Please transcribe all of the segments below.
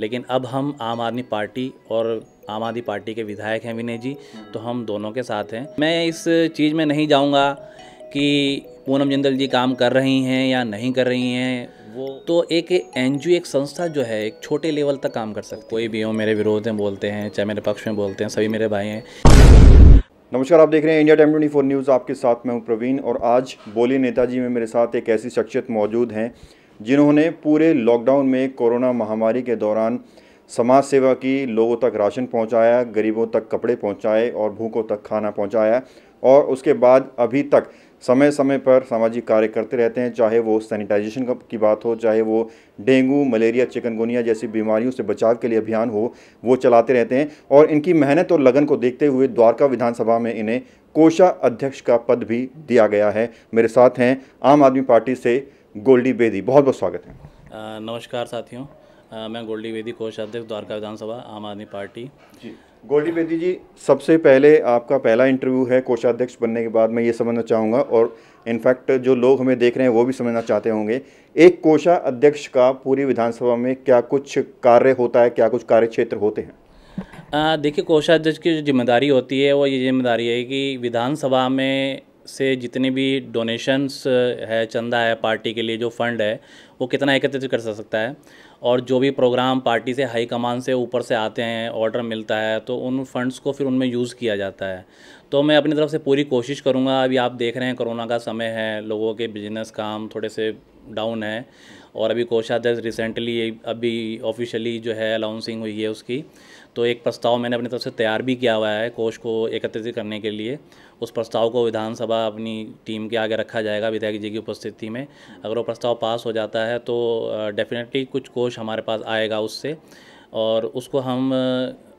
लेकिन अब हम आम आदमी पार्टी और आम आदमी पार्टी के विधायक हैं विनय जी तो हम दोनों के साथ हैं मैं इस चीज़ में नहीं जाऊँगा कि पूनम जिंदल जी काम कर रही हैं या नहीं कर रही हैं वो तो एक एन एक संस्था जो है एक छोटे लेवल तक काम कर सकती कोई भी हो मेरे विरोध में बोलते हैं चाहे मेरे पक्ष में बोलते हैं सभी मेरे भाई हैं नमस्कार आप देख रहे हैं India time twenty four news आपके साथ मैं हूं प्रवीण और आज बोली नेताजी में मेरे साथ एक ऐसी शख्सियत मौजूद हैं जिन्होंने पूरे लॉकडाउन में कोरोना महामारी के दौरान समाज सेवा की लोगों तक राशन पहुंचाया गरीबों तक कपड़े पहुंचाए और भूखों तक खाना पहुंचाया और उसके बाद अभी तक समय समय पर सामाजिक कार्य करते रहते हैं चाहे वो सैनिटाइजेशन की बात हो चाहे वो डेंगू मलेरिया चिकनगुनिया जैसी बीमारियों से बचाव के लिए अभियान हो वो चलाते रहते हैं और इनकी मेहनत और लगन को देखते हुए द्वारका विधानसभा में इन्हें कोषा अध्यक्ष का पद भी दिया गया है मेरे साथ हैं आम आदमी पार्टी से गोल्डी बेदी बहुत बहुत स्वागत है नमस्कार साथियों मैं गोल्डी बेदी कोष अध्यक्ष द्वारका विधानसभा आम आदमी पार्टी जी गोल्डी बेदी जी सबसे पहले आपका पहला इंटरव्यू है कोषाध्यक्ष बनने के बाद मैं ये समझना चाहूँगा और इनफैक्ट जो लोग हमें देख रहे हैं वो भी समझना चाहते होंगे एक कोषा अध्यक्ष का पूरी विधानसभा में क्या कुछ कार्य होता है क्या कुछ कार्य क्षेत्र होते हैं देखिए कोषाध्यक्ष की जो जिम्मेदारी होती है वो ये जिम्मेदारी है कि विधानसभा में से जितने भी डोनेशंस है चंदा है पार्टी के लिए जो फंड है वो कितना एकत्रित कर सकता है और जो भी प्रोग्राम पार्टी से हाई कमान से ऊपर से आते हैं ऑर्डर मिलता है तो उन फंड्स को फिर उनमें यूज़ किया जाता है तो मैं अपनी तरफ से पूरी कोशिश करूँगा अभी आप देख रहे हैं कोरोना का समय है लोगों के बिजनेस काम थोड़े से डाउन है और अभी कोषाध्यक्ष रिसेंटली अभी ऑफिशियली जो है अनाउंसिंग हुई है उसकी तो एक प्रस्ताव मैंने अपनी तरफ से तैयार भी किया हुआ है कोष को एकत्रित करने के लिए उस प्रस्ताव को विधानसभा अपनी टीम के आगे रखा जाएगा विधायक जी की उपस्थिति में अगर वो प्रस्ताव पास हो जाता है तो डेफिनेटली कुछ कोष हमारे पास आएगा उससे और उसको हम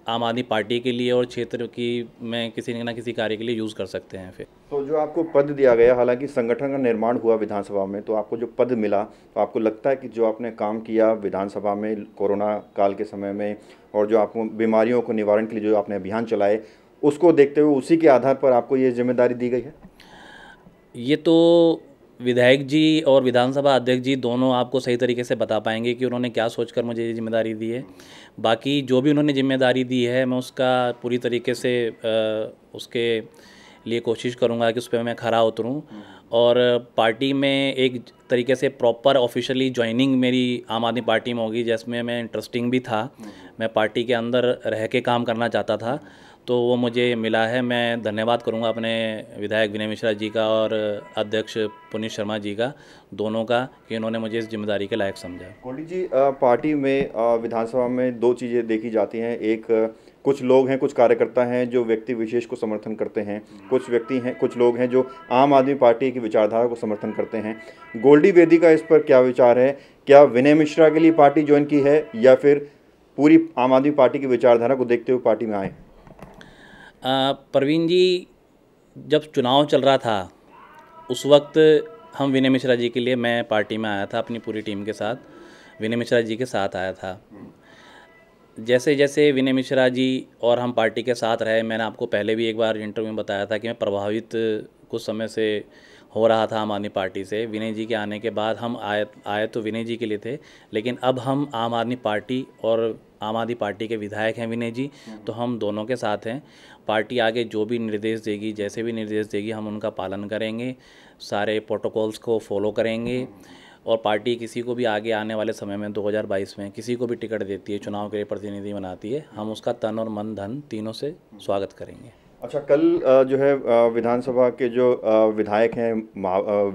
आम आदमी पार्टी के लिए और क्षेत्र की में किसी ना किसी कार्य के लिए यूज़ कर सकते हैं फिर तो जो आपको पद दिया गया हालांकि संगठन का निर्माण हुआ विधानसभा में तो आपको जो पद मिला तो आपको लगता है कि जो आपने काम किया विधानसभा में कोरोना काल के समय में और जो आपको बीमारियों को निवारण के लिए जो आपने अभियान चलाए उसको देखते हुए उसी के आधार पर आपको ये जिम्मेदारी दी गई है ये तो विधायक जी और विधानसभा अध्यक्ष जी दोनों आपको सही तरीके से बता पाएंगे कि उन्होंने क्या सोचकर मुझे ये जिम्मेदारी दी है बाकी जो भी उन्होंने जिम्मेदारी दी है मैं उसका पूरी तरीके से उसके लिए कोशिश करूँगा कि उस पर मैं खरा उतरूँ और पार्टी में एक तरीके से प्रॉपर ऑफिशियली ज्वाइनिंग मेरी आम आदमी पार्टी में होगी जिसमें मैं इंटरेस्टिंग भी था मैं पार्टी के अंदर रह के काम करना चाहता था तो वो मुझे मिला है मैं धन्यवाद करूंगा अपने विधायक विनय मिश्रा जी का और अध्यक्ष पुनीत शर्मा जी का दोनों का कि इन्होंने मुझे इस जिम्मेदारी के लायक समझा कोहली जी पार्टी में विधानसभा में दो चीज़ें देखी जाती हैं एक कुछ लोग हैं कुछ कार्यकर्ता हैं जो व्यक्ति विशेष को समर्थन करते हैं कुछ व्यक्ति हैं कुछ लोग हैं जो आम आदमी पार्टी की विचारधारा को समर्थन करते हैं गोल्डी वेदी का इस पर क्या विचार है क्या विनय मिश्रा के लिए पार्टी ज्वाइन की है या फिर पूरी आम आदमी पार्टी की विचारधारा को देखते हुए पार्टी में आए प्रवीण जी जब चुनाव चल रहा था उस वक्त हम विनय मिश्रा जी के लिए मैं पार्टी में आया था अपनी पूरी टीम के साथ विनय मिश्रा जी के साथ आया था जैसे जैसे विनय मिश्रा जी और हम पार्टी के साथ रहे मैंने आपको पहले भी एक बार इंटरव्यू में बताया था कि मैं प्रभावित कुछ समय से हो रहा था आम आदमी पार्टी से विनय जी के आने के बाद हम आए आए तो विनय जी के लिए थे लेकिन अब हम आम आदमी पार्टी और आम आदमी पार्टी के विधायक हैं विनय जी तो हम दोनों के साथ हैं पार्टी आगे जो भी निर्देश देगी जैसे भी निर्देश देगी हम उनका पालन करेंगे सारे प्रोटोकॉल्स को फॉलो करेंगे और पार्टी किसी को भी आगे आने वाले समय में 2022 में किसी को भी टिकट देती है चुनाव के लिए प्रतिनिधि बनाती है हम उसका तन और मन धन तीनों से स्वागत करेंगे अच्छा कल जो है विधानसभा के जो विधायक हैं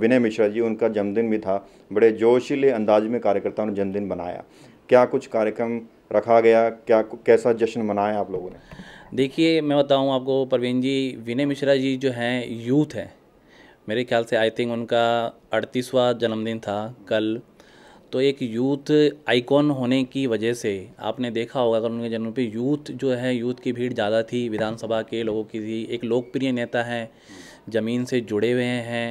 विनय मिश्रा जी उनका जन्मदिन भी था बड़े जोशीले अंदाज में कार्यकर्ताओं ने जन्मदिन बनाया क्या कुछ कार्यक्रम रखा गया क्या कैसा जश्न मनाया आप लोगों ने देखिए मैं बताऊं आपको परवीन जी विनय मिश्रा जी जो हैं यूथ हैं मेरे ख्याल से आई थिंक उनका अड़तीसवा जन्मदिन था कल तो एक यूथ आइकॉन होने की वजह से आपने देखा होगा अगर उनके जन्म पे यूथ जो है यूथ की भीड़ ज़्यादा थी विधानसभा के लोगों की एक लोकप्रिय नेता हैं ज़मीन से जुड़े हुए हैं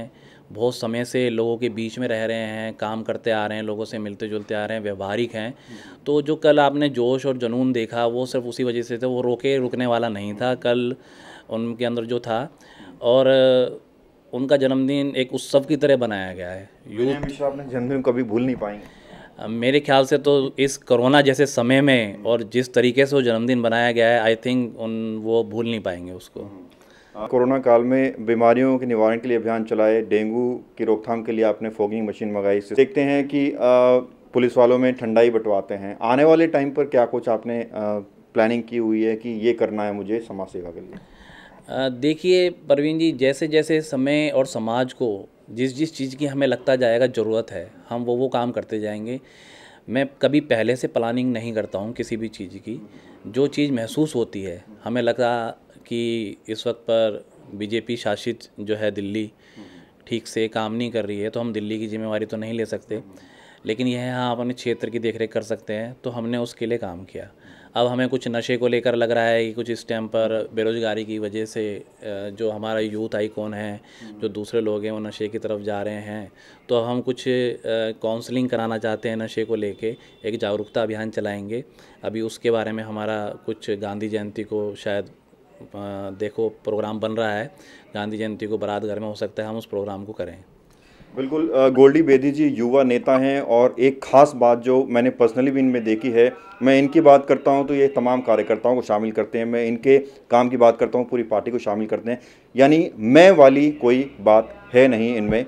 बहुत समय से लोगों के बीच में रह रहे हैं काम करते आ रहे हैं लोगों से मिलते जुलते आ रहे हैं व्यवहारिक हैं तो जो कल आपने जोश और जुनून देखा वो सिर्फ उसी वजह से था वो रोके रुकने वाला नहीं था कल उनके अंदर जो था और उनका जन्मदिन एक उत्सव की तरह बनाया गया है यूथ मिश्रा अपने जन्मदिन कभी भूल नहीं पाएंगे मेरे ख्याल से तो इस कोरोना जैसे समय में और जिस तरीके से वो जन्मदिन बनाया गया है आई थिंक उन वो भूल नहीं पाएंगे उसको हाँ। कोरोना काल में बीमारियों के निवारण के लिए अभियान चलाए डेंगू की रोकथाम के लिए आपने फोगिंग मशीन मंगाई देखते हैं कि पुलिस वालों में ठंडाई बंटवाते हैं आने वाले टाइम पर क्या कुछ आपने प्लानिंग की हुई है कि ये करना है मुझे समाज सेवा के लिए देखिए परवीन जी जैसे जैसे समय और समाज को जिस जिस चीज़ की हमें लगता जाएगा ज़रूरत है हम वो वो काम करते जाएंगे मैं कभी पहले से प्लानिंग नहीं करता हूँ किसी भी चीज़ की जो चीज़ महसूस होती है हमें लगा कि इस वक्त पर बीजेपी शासित जो है दिल्ली ठीक से काम नहीं कर रही है तो हम दिल्ली की जिम्मेवारी तो नहीं ले सकते लेकिन यह हाँ अपने क्षेत्र की देखरेख कर सकते हैं तो हमने उसके लिए काम किया अब हमें कुछ नशे को लेकर लग रहा है कि कुछ इस टाइम पर बेरोज़गारी की वजह से जो हमारा यूथ आइकॉन है जो दूसरे लोग हैं वो नशे की तरफ जा रहे हैं तो हम कुछ काउंसलिंग कराना चाहते हैं नशे को लेके एक जागरूकता अभियान चलाएंगे अभी उसके बारे में हमारा कुछ गांधी जयंती को शायद देखो प्रोग्राम बन रहा है गांधी जयंती को बारात घर में हो सकता है हम उस प्रोग्राम को करें बिल्कुल गोल्डी बेदी जी युवा नेता हैं और एक खास बात जो मैंने पर्सनली भी इनमें देखी है मैं इनकी बात करता हूं तो ये तमाम कार्यकर्ताओं को शामिल करते हैं मैं इनके काम की बात करता हूं पूरी पार्टी को शामिल करते हैं यानी मैं वाली कोई बात है नहीं इनमें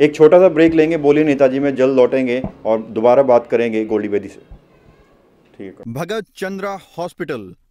एक छोटा सा ब्रेक लेंगे बोली नेताजी में जल्द लौटेंगे और दोबारा बात करेंगे गोल्डी बेदी से ठीक है भगत चंद्रा हॉस्पिटल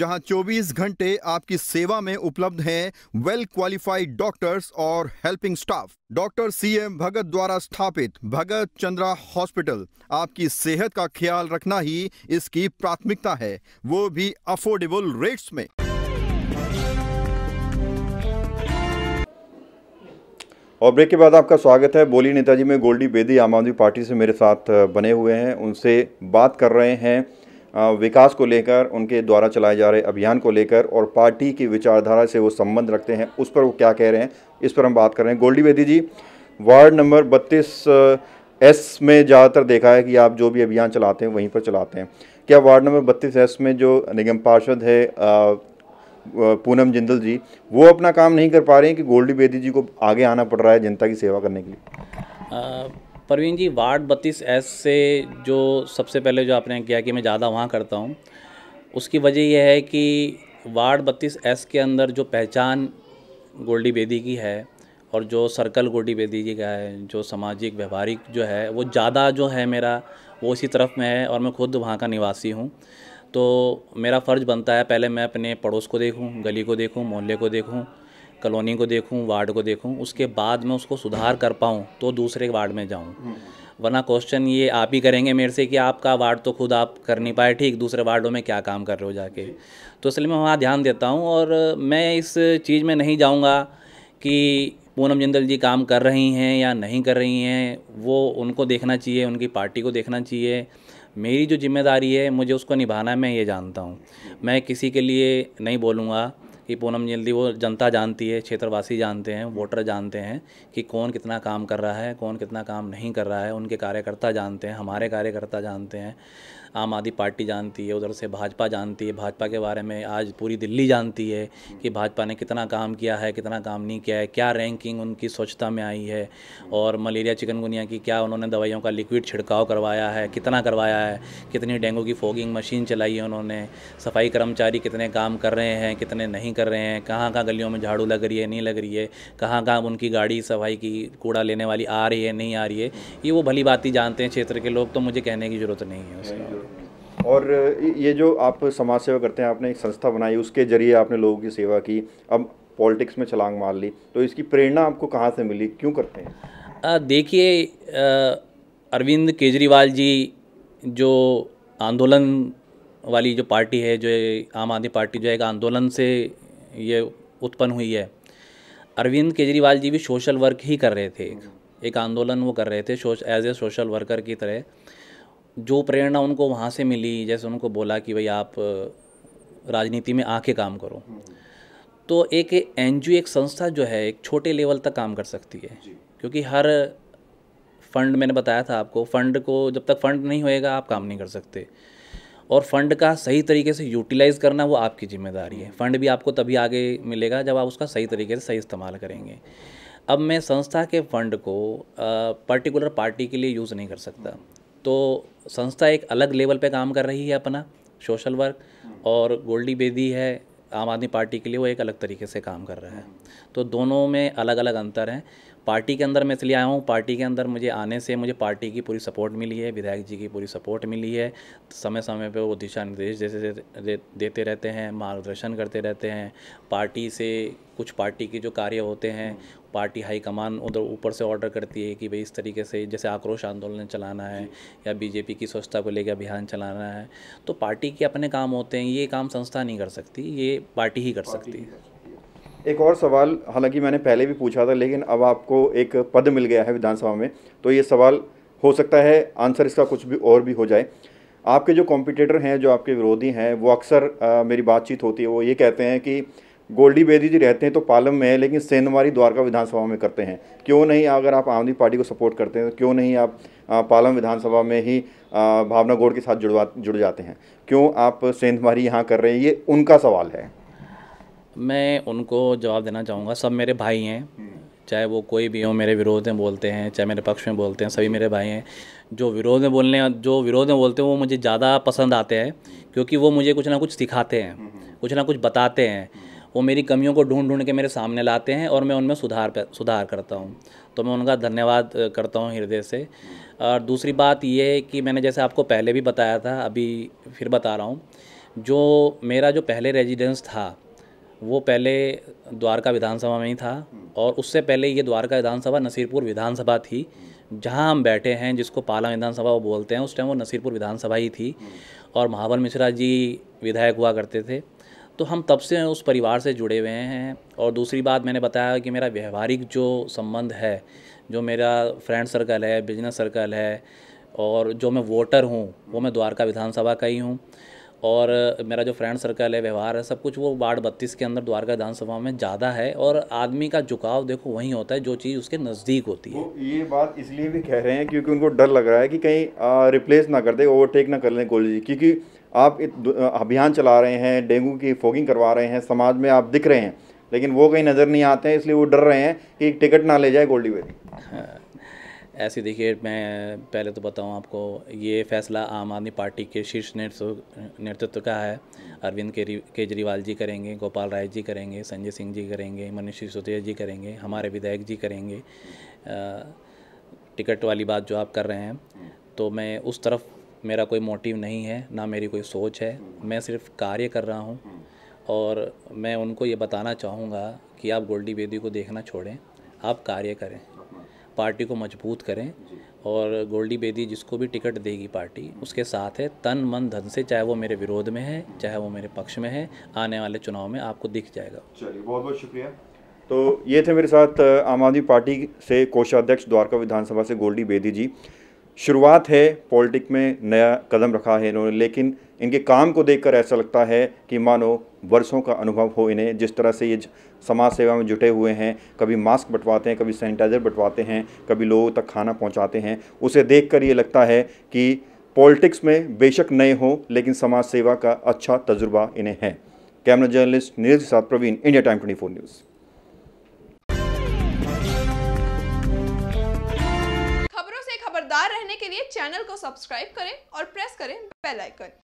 जहां 24 घंटे आपकी सेवा में उपलब्ध हैं वेल क्वालिफाइड डॉक्टर्स और helping staff doctor C M Bhagat द्वारा स्थापित भगत चंद्रा हॉस्पिटल आपकी सेहत का ख्याल रखना ही इसकी प्राथमिकता है वो भी अफोर्डेबल रेट्स में और ब्रेक के बाद आपका स्वागत है बोली नेताजी में गोल्डी बेदी आम आदमी पार्टी से मेरे साथ बने हुए हैं उनसे बात कर रहे हैं विकास को लेकर उनके द्वारा चलाए जा रहे अभियान को लेकर और पार्टी की विचारधारा से वो संबंध रखते हैं उस पर वो क्या कह रहे हैं इस पर हम बात कर रहे हैं गोल्डी बेदी जी वार्ड नंबर बत्तीस एस में ज़्यादातर देखा है कि आप जो भी अभियान चलाते हैं वहीं पर चलाते हैं क्या वार्ड नंबर बत्तीस एस में जो निगम पार्षद है पूनम जिंदल जी वो अपना काम नहीं कर पा रहे हैं कि गोल्डी बेदी जी को आगे आना पड़ रहा है जनता की सेवा करने के लिए परवीन जी वार्ड बत्तीस एस से जो सबसे पहले जो आपने किया कि मैं ज़्यादा वहाँ करता हूँ उसकी वजह यह है कि वार्ड बत्तीस एस के अंदर जो पहचान गोल्डी बेदी की है और जो सर्कल गोल्डी बेदी जी का है जो सामाजिक व्यवहारिक जो है वो ज़्यादा जो है मेरा वो इसी तरफ में है और मैं खुद वहाँ का निवासी हूँ तो मेरा फ़र्ज़ बनता है पहले मैं अपने पड़ोस को देखूँ गली को देखूँ मोहल्ले को देखूँ कॉलोनी को देखूँ वार्ड को देखूँ उसके बाद मैं उसको सुधार कर पाऊँ तो दूसरे वार्ड में जाऊँ हम्म। वरना क्वेश्चन ये आप ही करेंगे मेरे से कि आपका वार्ड तो खुद आप कर नहीं पाए ठीक दूसरे वार्डों में क्या काम कर रहे हो जाके तो इसलिए मैं वहाँ ध्यान देता हूँ और मैं इस चीज़ में नहीं जाऊँगा कि पूनम जिंदल जी काम कर रही हैं या नहीं कर रही हैं वो उनको देखना चाहिए उनकी पार्टी को देखना चाहिए मेरी जो जिम्मेदारी है मुझे उसको निभाना है मैं ये जानता हूँ मैं किसी के लिए नहीं बोलूँगा कि पूनम जल्दी वो जनता जानती है क्षेत्रवासी जानते हैं वोटर जानते हैं कि कौन कितना काम कर रहा है कौन कितना काम नहीं कर रहा है उनके कार्यकर्ता जानते हैं हमारे कार्यकर्ता जानते हैं आम आदमी पार्टी जानती है उधर से भाजपा जानती है भाजपा के बारे में आज पूरी दिल्ली जानती है कि भाजपा ने कितना काम किया है कितना काम नहीं किया है क्या रैंकिंग उनकी स्वच्छता में आई है और मलेरिया चिकनगुनिया की क्या उन्होंने दवाइयों का लिक्विड छिड़काव करवाया है कितना करवाया है कितनी डेंगू की फोगिंग मशीन चलाई है उन्होंने सफाई कर्मचारी कितने काम कर रहे हैं कितने नहीं कर रहे हैं कहाँ कहाँ गलियों में झाड़ू लग रही है नहीं लग रही है कहाँ कहाँ उनकी गाड़ी सफाई की कूड़ा लेने वाली आ रही है नहीं आ रही है ये वो भली बात ही जानते हैं क्षेत्र के लोग तो मुझे कहने की ज़रूरत नहीं है उसका और ये जो आप समाज सेवा करते हैं आपने एक संस्था बनाई उसके जरिए आपने लोगों की सेवा की अब पॉलिटिक्स में छलांग मार ली तो इसकी प्रेरणा आपको कहाँ से मिली क्यों करते हैं देखिए अरविंद केजरीवाल जी जो आंदोलन वाली जो पार्टी है जो आम आदमी पार्टी जो है एक आंदोलन से ये उत्पन्न हुई है अरविंद केजरीवाल जी भी सोशल वर्क ही कर रहे थे एक आंदोलन वो कर रहे थे एज ए सोशल वर्कर की तरह जो प्रेरणा उनको वहाँ से मिली जैसे उनको बोला कि भाई आप राजनीति में आके काम करो तो एक एन एक संस्था जो है एक छोटे लेवल तक काम कर सकती है क्योंकि हर फंड मैंने बताया था आपको फंड को जब तक फंड नहीं होएगा आप काम नहीं कर सकते और फंड का सही तरीके से यूटिलाइज़ करना वो आपकी जिम्मेदारी है फंड भी आपको तभी आगे मिलेगा जब आप उसका सही तरीके से सही इस्तेमाल करेंगे अब मैं संस्था के फंड को पर्टिकुलर पार्टी के लिए यूज़ नहीं कर सकता तो संस्था एक अलग लेवल पे काम कर रही है अपना सोशल वर्क और गोल्डी बेदी है आम आदमी पार्टी के लिए वो एक अलग तरीके से काम कर रहा है तो दोनों में अलग अलग अंतर हैं पार्टी के अंदर मैं इसलिए आया हूँ पार्टी के अंदर मुझे आने से मुझे पार्टी की पूरी सपोर्ट मिली है विधायक जी की पूरी सपोर्ट मिली है समय समय पर वो दिशा निर्देश जैसे दे, देते रहते हैं मार्गदर्शन करते रहते हैं पार्टी से कुछ पार्टी के जो कार्य होते हैं पार्टी हाईकमान उधर ऊपर से ऑर्डर करती है कि भाई इस तरीके से जैसे आक्रोश आंदोलन चलाना है या बीजेपी की स्वच्छता को लेकर अभियान चलाना है तो पार्टी के अपने काम होते हैं ये काम संस्था नहीं कर सकती ये पार्टी ही कर सकती है एक और सवाल हालांकि मैंने पहले भी पूछा था लेकिन अब आपको एक पद मिल गया है विधानसभा में तो ये सवाल हो सकता है आंसर इसका कुछ भी और भी हो जाए आपके जो कॉम्पिटेटर हैं जो आपके विरोधी हैं वो अक्सर मेरी बातचीत होती है वो ये कहते हैं कि गोल्डी बेदी जी रहते हैं तो पालम में है लेकिन सेंधमारी द्वारका विधानसभा में करते हैं क्यों नहीं अगर आप आम आदमी पार्टी को सपोर्ट करते हैं तो क्यों नहीं आप पालम विधानसभा में ही भावना गोड़ के साथ जुड़वा जुड़ जाते हैं क्यों आप सेंधमारी यहाँ कर रहे हैं ये उनका सवाल है मैं उनको जवाब देना चाहूँगा सब मेरे भाई हैं चाहे वो कोई भी हो मेरे विरोध में बोलते हैं चाहे मेरे पक्ष में बोलते हैं सभी मेरे भाई हैं जो विरोध में बोलने जो विरोध में बोलते हैं वो मुझे ज़्यादा पसंद आते हैं क्योंकि वो मुझे कुछ ना कुछ सिखाते हैं कुछ ना कुछ बताते हैं वो मेरी कमियों को ढूंढ ढूंढ के मेरे सामने लाते हैं और मैं उनमें सुधार सुधार करता हूँ तो मैं उनका धन्यवाद करता हूँ हृदय से और दूसरी बात ये है कि मैंने जैसे आपको पहले भी बताया था अभी फिर बता रहा हूँ जो मेरा जो पहले रेजिडेंस था वो पहले द्वारका विधानसभा में ही था हम्म। और उससे पहले ये द्वारका विधानसभा नसीरपुर विधानसभा थी हम्म। जहाँ हम बैठे हैं जिसको पाला विधानसभा वो बोलते हैं उस टाइम वो नसीरपुर विधानसभा ही थी हम्म। और महावल मिश्रा जी विधायक हुआ करते थे तो हम तब से उस परिवार से जुड़े हुए हैं और दूसरी बात मैंने बताया कि मेरा व्यवहारिक जो संबंध है जो मेरा फ्रेंड सर्कल है बिजनेस सर्कल है और जो मैं वोटर हूँ वो मैं द्वारका विधानसभा का ही हूँ और मेरा जो फ्रेंड सर्कल है व्यवहार है सब कुछ वो वार्ड बत्तीस के अंदर द्वारका विधानसभा में ज़्यादा है और आदमी का झुकाव देखो वहीं होता है जो चीज़ उसके नज़दीक होती है ये बात इसलिए भी कह रहे हैं क्योंकि उनको डर लग रहा है कि कहीं रिप्लेस ना कर दे ओवरटेक ना कर लें कॉलेज क्योंकि आप अभियान चला रहे हैं डेंगू की फोगिंग करवा रहे हैं समाज में आप दिख रहे हैं लेकिन वो कहीं नज़र नहीं आते हैं इसलिए वो डर रहे हैं कि टिकट ना ले जाए गोल्डी बेरी हाँ। ऐसे देखिए मैं पहले तो बताऊं आपको ये फैसला आम आदमी पार्टी के शीर्ष नेतृत्व का है अरविंद केजरीवाल जी करेंगे गोपाल राय जी करेंगे संजय सिंह जी करेंगे मनीष सिसोदिया जी करेंगे हमारे विधायक जी करेंगे टिकट वाली बात जो आप कर रहे हैं तो मैं उस तरफ मेरा कोई मोटिव नहीं है ना मेरी कोई सोच है मैं सिर्फ कार्य कर रहा हूँ और मैं उनको ये बताना चाहूँगा कि आप गोल्डी बेदी को देखना छोड़ें आप कार्य करें पार्टी को मजबूत करें और गोल्डी बेदी जिसको भी टिकट देगी पार्टी उसके साथ है तन मन धन से चाहे वो मेरे विरोध में है चाहे वो मेरे पक्ष में है आने वाले चुनाव में आपको दिख जाएगा चलिए बहुत बहुत शुक्रिया तो ये थे मेरे साथ आम आदमी पार्टी से कोषाध्यक्ष द्वारका विधानसभा से गोल्डी बेदी जी शुरुआत है पॉलिटिक में नया कदम रखा है इन्होंने लेकिन इनके काम को देखकर ऐसा लगता है कि मानो वर्षों का अनुभव हो इन्हें जिस तरह से ये समाज सेवा में जुटे हुए हैं कभी मास्क बंटवाते हैं कभी सैनिटाइज़र बंटवाते हैं कभी लोगों तक खाना पहुंचाते हैं उसे देखकर ये लगता है कि पॉलिटिक्स में बेशक नए हों लेकिन समाज सेवा का अच्छा तजुर्बा इन्हें है कैमरा जर्नलिस्ट नीरज सात Praveen India time twenty news channel को सब्सक्राइब करें और प्रेस करें बेल आइकन